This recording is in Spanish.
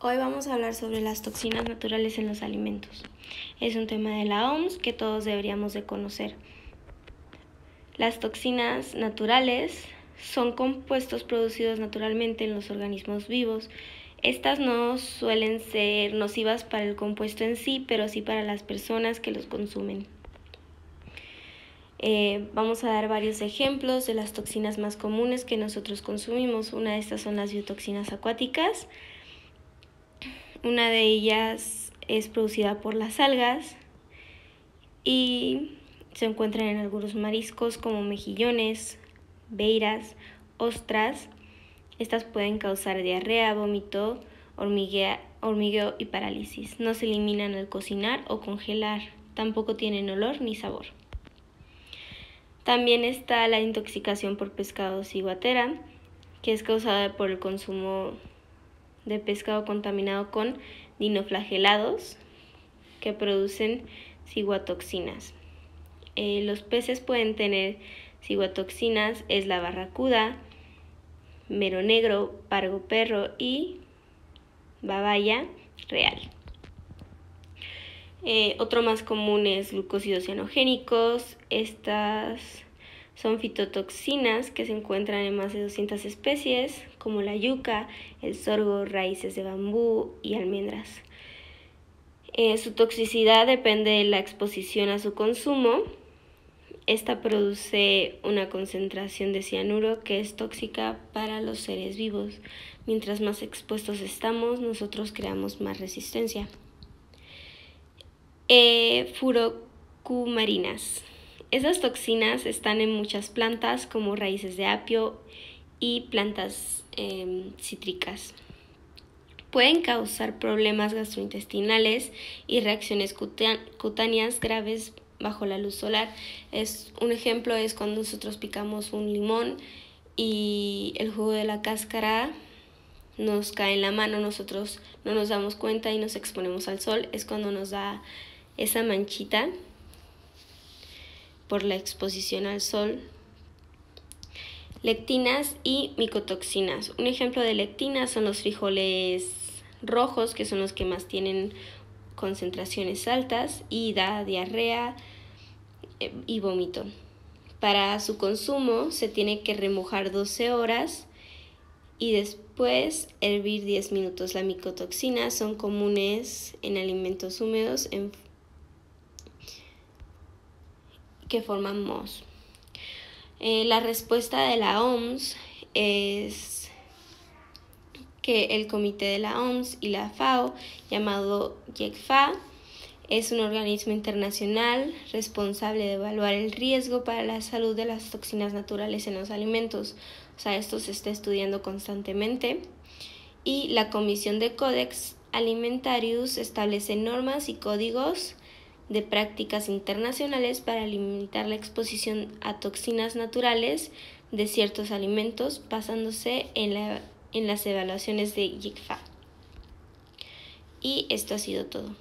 Hoy vamos a hablar sobre las toxinas naturales en los alimentos. Es un tema de la OMS que todos deberíamos de conocer. Las toxinas naturales son compuestos producidos naturalmente en los organismos vivos. Estas no suelen ser nocivas para el compuesto en sí, pero sí para las personas que los consumen. Eh, vamos a dar varios ejemplos de las toxinas más comunes que nosotros consumimos. Una de estas son las biotoxinas acuáticas, una de ellas es producida por las algas y se encuentran en algunos mariscos como mejillones, beiras, ostras. Estas pueden causar diarrea, vómito, hormigueo y parálisis. No se eliminan al cocinar o congelar. Tampoco tienen olor ni sabor. También está la intoxicación por pescados y guatera, que es causada por el consumo de pescado contaminado con dinoflagelados que producen ciguatoxinas. Eh, los peces pueden tener ciguatoxinas, es la barracuda, mero negro, pargo perro y babaya real. Eh, otro más común es glucosidos cianogénicos. Estas son fitotoxinas que se encuentran en más de 200 especies, como la yuca, el sorgo, raíces de bambú y almendras. Eh, su toxicidad depende de la exposición a su consumo. Esta produce una concentración de cianuro que es tóxica para los seres vivos. Mientras más expuestos estamos, nosotros creamos más resistencia. Eh, furocumarinas. Esas toxinas están en muchas plantas como raíces de apio y plantas em, cítricas. Pueden causar problemas gastrointestinales y reacciones cutáneas graves bajo la luz solar. Es, un ejemplo es cuando nosotros picamos un limón y el jugo de la cáscara nos cae en la mano, nosotros no nos damos cuenta y nos exponemos al sol, es cuando nos da esa manchita por la exposición al sol. Lectinas y micotoxinas. Un ejemplo de lectinas son los frijoles rojos, que son los que más tienen concentraciones altas y da diarrea eh, y vómito. Para su consumo se tiene que remojar 12 horas y después hervir 10 minutos. la micotoxina son comunes en alimentos húmedos en que formamos. Eh, la respuesta de la OMS es que el comité de la OMS y la FAO, llamado YECFA, es un organismo internacional responsable de evaluar el riesgo para la salud de las toxinas naturales en los alimentos. O sea, esto se está estudiando constantemente. Y la Comisión de Codex Alimentarius establece normas y códigos de prácticas internacionales para limitar la exposición a toxinas naturales de ciertos alimentos basándose en, las evaluaciones de JIGFA. Y esto ha sido todo.